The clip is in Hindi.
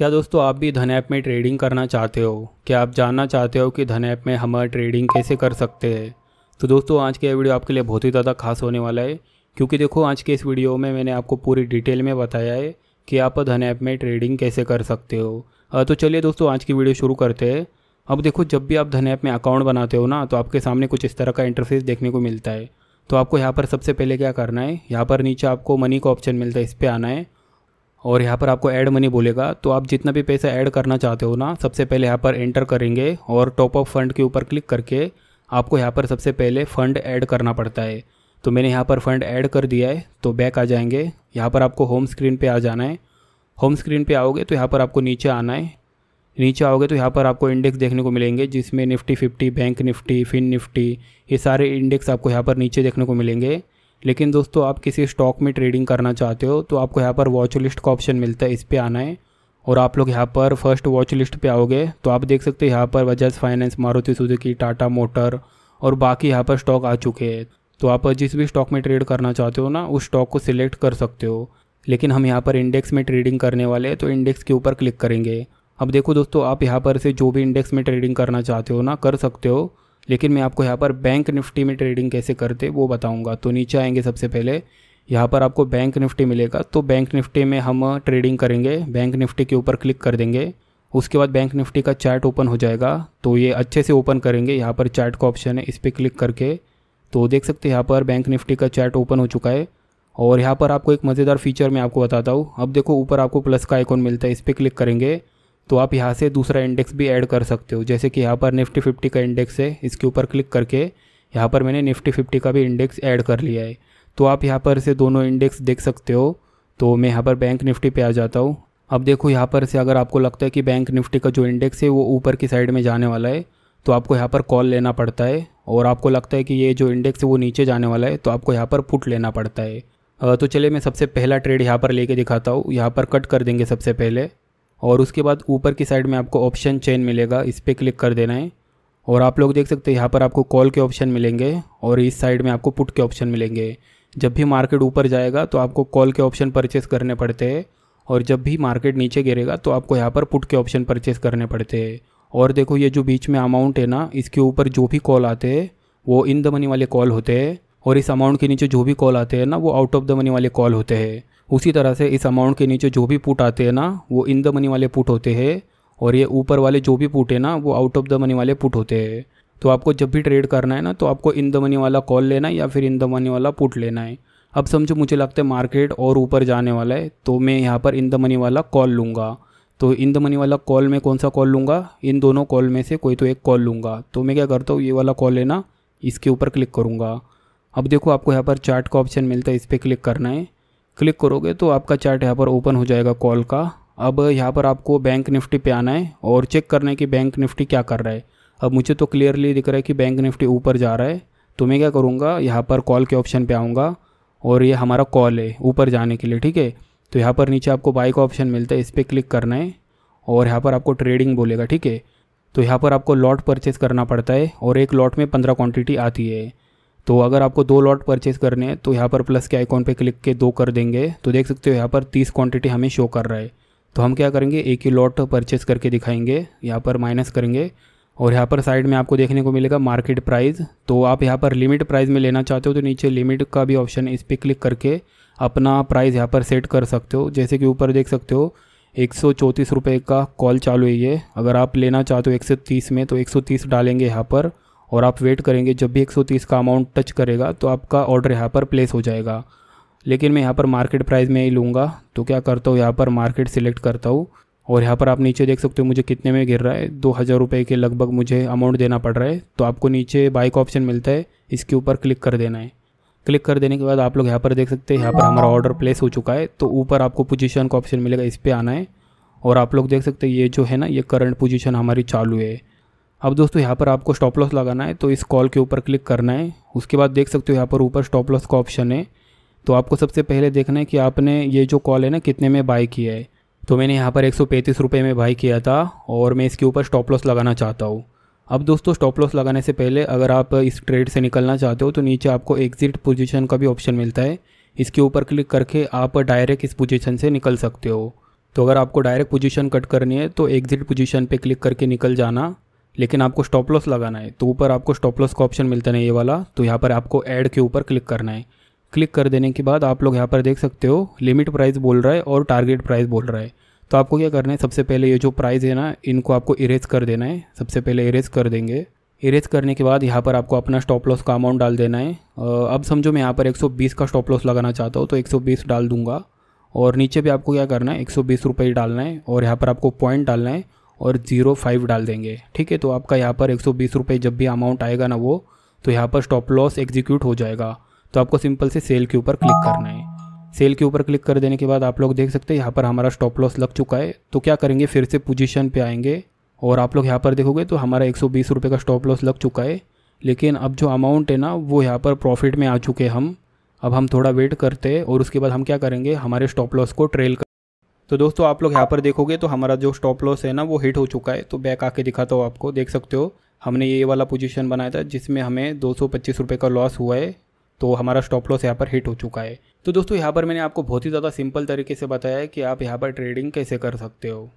क्या दोस्तों आप भी धन ऐप में ट्रेडिंग करना चाहते हो क्या आप जानना चाहते हो कि धन ऐप में हम ट्रेडिंग कैसे कर सकते हैं तो दोस्तों आज का वीडियो आपके लिए बहुत ही ज़्यादा खास होने वाला है क्योंकि देखो आज के इस वीडियो में मैंने आपको पूरी डिटेल में बताया है कि आप धन ऐप में ट्रेडिंग कैसे कर सकते हो तो चलिए दोस्तों आज की वीडियो शुरू करते हैं अब देखो जब भी आप धन ऐप में अकाउंट बनाते हो ना तो आपके सामने कुछ इस तरह का इंटरफेस देखने को मिलता है तो आपको यहाँ पर सबसे पहले क्या करना है यहाँ पर नीचे आपको मनी का ऑप्शन मिलता है इस पर आना है और यहाँ पर आपको ऐड मनी बोलेगा तो आप जितना भी पैसा ऐड करना चाहते हो ना सबसे पहले यहाँ पर एंटर करेंगे और टॉप ऑफ फंड के ऊपर क्लिक करके आपको यहाँ पर सबसे पहले फ़ंड ऐड करना पड़ता है तो मैंने यहाँ पर फ़ंड ऐड कर दिया है तो बैक आ जाएंगे यहाँ पर आपको होम स्क्रीन पर आ जाना है होम स्क्रीन पर आओगे तो यहाँ पर आपको नीचे आना है नीचे आओगे तो यहाँ पर आपको इंडेक्स देखने को मिलेंगे जिसमें Nifty fifty bank Nifty fin Nifty ये सारे इंडेक्स आपको यहाँ पर नीचे देखने को मिलेंगे लेकिन दोस्तों आप किसी स्टॉक में ट्रेडिंग करना चाहते हो तो आपको यहाँ पर वॉच लिस्ट का ऑप्शन मिलता है इस पर आना है और आप लोग यहाँ पर फर्स्ट वॉच लिस्ट पर आओगे तो आप देख सकते हो यहाँ पर Bajaj finance Maruti Suzuki Tata motor और बाकी यहाँ पर स्टॉक आ चुके हैं तो आप जिस भी स्टॉक में ट्रेड करना चाहते हो ना उस स्टॉक को सिलेक्ट कर सकते हो लेकिन हम यहाँ पर इंडेक्स में ट्रेडिंग करने वाले हैं तो इंडेक्स के ऊपर क्लिक करेंगे अब देखो दोस्तों आप यहाँ पर से जो भी इंडेक्स में ट्रेडिंग करना चाहते हो ना कर सकते हो लेकिन मैं आपको यहाँ पर बैंक निफ्टी में ट्रेडिंग कैसे करते वो बताऊँगा तो नीचे आएंगे सबसे पहले यहाँ पर आपको बैंक निफ्टी मिलेगा तो बैंक निफ्टी में हम ट्रेडिंग करेंगे बैंक निफ्टी के ऊपर क्लिक कर देंगे उसके बाद बैंक निफ्टी का चार्ट ओपन हो जाएगा तो ये अच्छे से ओपन करेंगे यहाँ पर चार्ट का ऑप्शन है इस पर क्लिक करके तो देख सकते हैं यहाँ पर बैंक निफ्टी का चार्ट ओपन हो चुका है और यहाँ पर आपको एक मज़ेदार फीचर मैं आपको बताता हूँ अब देखो ऊपर आपको प्लस का आइकॉन मिलता है इस पर क्लिक करेंगे तो आप यहाँ से दूसरा इंडेक्स भी ऐड कर सकते हो जैसे कि यहाँ पर निफ्टी फिफ्टी का इंडेक्स है इसके ऊपर क्लिक करके यहाँ पर मैंने निफ्टी फिफ्टी का भी इंडेक्स ऐड कर लिया है तो आप यहाँ पर से दोनों इंडेक्स देख सकते हो तो मैं यहाँ पर बैंक निफ्टी पे आ जाता हूँ अब देखो यहाँ पर से अगर आपको लगता है कि बैंक निफ्टी का जो इंडेक्स है वो ऊपर की साइड में जाने वाला है तो आपको यहाँ पर कॉल लेना पड़ता है और आपको लगता है कि ये जो इंडेक्स है वो नीचे जाने वाला है तो आपको यहाँ पर पुट लेना पड़ता है तो चलिए मैं सबसे पहला ट्रेड यहाँ पर लेके दिखाता हूँ यहाँ पर कट कर देंगे सबसे पहले और उसके बाद ऊपर की साइड में आपको ऑप्शन चेन मिलेगा इस पर क्लिक कर देना है और आप लोग देख सकते हैं यहाँ पर आपको कॉल के ऑप्शन मिलेंगे और इस साइड में आपको पुट के ऑप्शन मिलेंगे जब भी मार्केट ऊपर जाएगा तो आपको कॉल के ऑप्शन परचेस करने पड़ते हैं और जब भी मार्केट नीचे गिरेगा तो आपको यहाँ पर पुट के ऑप्शन परचेस करने पड़ते हैं और देखो ये जो बीच में अमाउंट है ना इसके ऊपर जो भी कॉल आते हैं वो इन द मनी वाले कॉल होते हैं और इस अमाउंट के नीचे जो भी कॉल आते हैं ना वो आउट ऑफ द मनी वाले कॉल होते हैं उसी तरह से इस अमाउंट के नीचे जो भी पुट आते हैं ना वो इन द मनी वाले पुट होते हैं और ये ऊपर वाले जो भी पुट है ना वो आउट ऑफ द मनी वाले पुट होते हैं तो आपको जब भी ट्रेड करना है ना तो आपको इन द मनी वाला कॉल लेना है या फिर इन द मनी वाला पुट लेना है अब समझो मुझे लगता है मार्केट और ऊपर जाने वाला है तो मैं यहाँ पर इन द मनी वाला कॉल लूँगा तो इन द मनी वाला कॉल में कौन सा कॉल लूँगा इन दोनों कॉल में से कोई तो एक कॉल लूँगा तो मैं क्या करता हूँ ये वाला कॉल लेना इसके ऊपर क्लिक करूँगा अब देखो आपको यहाँ पर चार्ट का ऑप्शन मिलता है इस पर क्लिक करना है क्लिक करोगे तो आपका चार्ट यहाँ पर ओपन हो जाएगा कॉल का अब यहाँ पर आपको बैंक निफ्टी पे आना है और चेक करना है कि बैंक निफ्टी क्या कर रहा है अब मुझे तो क्लियरली दिख रहा है कि बैंक निफ्टी ऊपर जा रहा है तो मैं क्या करूँगा यहाँ पर कॉल के ऑप्शन पे आऊँगा और ये हमारा कॉल है ऊपर जाने के लिए ठीक है तो यहाँ पर नीचे आपको बाई का ऑप्शन मिलता है इस पर क्लिक करना है और यहाँ पर आपको ट्रेडिंग बोलेगा ठीक है तो यहाँ पर आपको लॉट परचेस करना पड़ता है और एक लॉट में पंद्रह क्वांटिटी आती है तो अगर आपको दो लॉट परचेज करने हैं तो यहाँ पर प्लस के आइकॉन पे क्लिक के दो कर देंगे तो देख सकते हो यहाँ पर तीस क्वांटिटी हमें शो कर रहा है तो हम क्या करेंगे एक ही लॉट परचेज करके दिखाएंगे यहाँ पर माइनस करेंगे और यहाँ पर साइड में आपको देखने को मिलेगा मार्केट प्राइस तो आप यहाँ पर लिमिट प्राइस में लेना चाहते हो तो नीचे लिमिट का भी ऑप्शन इस पर क्लिक करके अपना प्राइस यहाँ पर सेट कर सकते हो जैसे कि ऊपर देख सकते हो एक सौ चौंतीस रुपये का कॉल चालू है ये अगर आप लेना चाहते हो एक सौ तीस में तो एक सौ तीस डालेंगे यहाँ पर और आप वेट करेंगे जब भी 130 का अमाउंट टच करेगा तो आपका ऑर्डर यहाँ पर प्लेस हो जाएगा लेकिन मैं यहाँ पर मार्केट प्राइस में ही लूँगा तो क्या करता हूँ यहाँ पर मार्केट सिलेक्ट करता हूँ और यहाँ पर आप नीचे देख सकते हो मुझे कितने में गिर रहा है दो हज़ार रुपये के लगभग मुझे अमाउंट देना पड़ रहा है तो आपको नीचे बाइक ऑप्शन मिलता है इसके ऊपर क्लिक कर देना है क्लिक कर देने के बाद आप लोग यहाँ पर देख सकते हैं यहाँ पर हमारा ऑर्डर प्लेस हो चुका है तो ऊपर आपको पोजीशन का ऑप्शन मिलेगा इस पर आना है और आप लोग देख सकते हैं ये जो है ना ये करंट पोजीशन हमारी चालू है अब दोस्तों यहाँ पर आपको स्टॉप लॉस लगाना है तो इस कॉल के ऊपर क्लिक करना है उसके बाद देख सकते हो यहाँ पर ऊपर स्टॉप लॉस का ऑप्शन है तो आपको सबसे पहले देखना है कि आपने ये जो कॉल है ना कितने में बाई किया है तो मैंने यहाँ पर एक सौ में बाई किया था और मैं इसके ऊपर स्टॉप लॉस लगाना चाहता हूँ अब दोस्तों स्टॉप लॉस लगाने से पहले अगर आप इस ट्रेड से निकलना चाहते हो तो नीचे आपको एग्जिट पोजीशन का भी ऑप्शन मिलता है इसके ऊपर क्लिक करके आप डायरेक्ट इस पोजीशन से निकल सकते हो तो अगर आपको डायरेक्ट पोजीशन कट करनी है तो एग्जिट पोजीशन पे क्लिक करके निकल जाना लेकिन आपको स्टॉप लॉस लगाना है तो ऊपर आपको स्टॉप लॉस का ऑप्शन मिलता नहीं ये वाला तो यहाँ पर आपको ऐड के ऊपर क्लिक करना है क्लिक कर देने के बाद आप लोग यहाँ पर देख सकते हो लिमिट प्राइस बोल रहा है और टारगेट प्राइस बोल रहा है तो आपको क्या करना है सबसे पहले ये जो प्राइस है ना इनको आपको इरेज कर देना है सबसे पहले इरेज कर देंगे इरेज करने के बाद यहाँ पर आपको अपना स्टॉप लॉस का अमाउंट डाल देना है अब समझो मैं यहाँ पर एक का स्टॉप लॉस लगाना चाहता हूँ तो एक डाल दूंगा और नीचे भी आपको क्या करना है एक सौ डालना है और यहाँ पर आपको पॉइंट डालना है और ज़ीरो फाइव डाल देंगे ठीक है तो आपका यहाँ पर एक सौ बीस रुपये जब भी अमाउंट आएगा ना वो तो यहाँ पर स्टॉप लॉस एग्जीक्यूट हो जाएगा तो आपको सिंपल से सेल के ऊपर क्लिक करना है सेल के ऊपर क्लिक कर देने के बाद आप लोग देख सकते हैं यहाँ पर हमारा स्टॉप लॉस लग चुका है तो क्या करेंगे फिर से पोजीशन पे आएंगे और आप लोग यहाँ पर देखोगे तो हमारा एक सौ का स्टॉप लॉस लग चुका है लेकिन अब जो अमाउंट है ना वो यहाँ पर प्रॉफिट में आ चुके हम अब हम थोड़ा वेट करते हैं और उसके बाद हम क्या करेंगे हमारे स्टॉप लॉस को ट्रेल कर तो दोस्तों आप लोग यहाँ पर देखोगे तो हमारा जो स्टॉप लॉस है ना वो हिट हो चुका है तो बैक आके दिखाता हूँ आपको देख सकते हो हमने ये वाला पोजीशन बनाया था जिसमें हमें दो सौ का लॉस हुआ है तो हमारा स्टॉप लॉस यहाँ पर हिट हो चुका है तो दोस्तों यहाँ पर मैंने आपको बहुत ही ज़्यादा सिंपल तरीके से बताया है कि आप यहाँ पर ट्रेडिंग कैसे कर सकते हो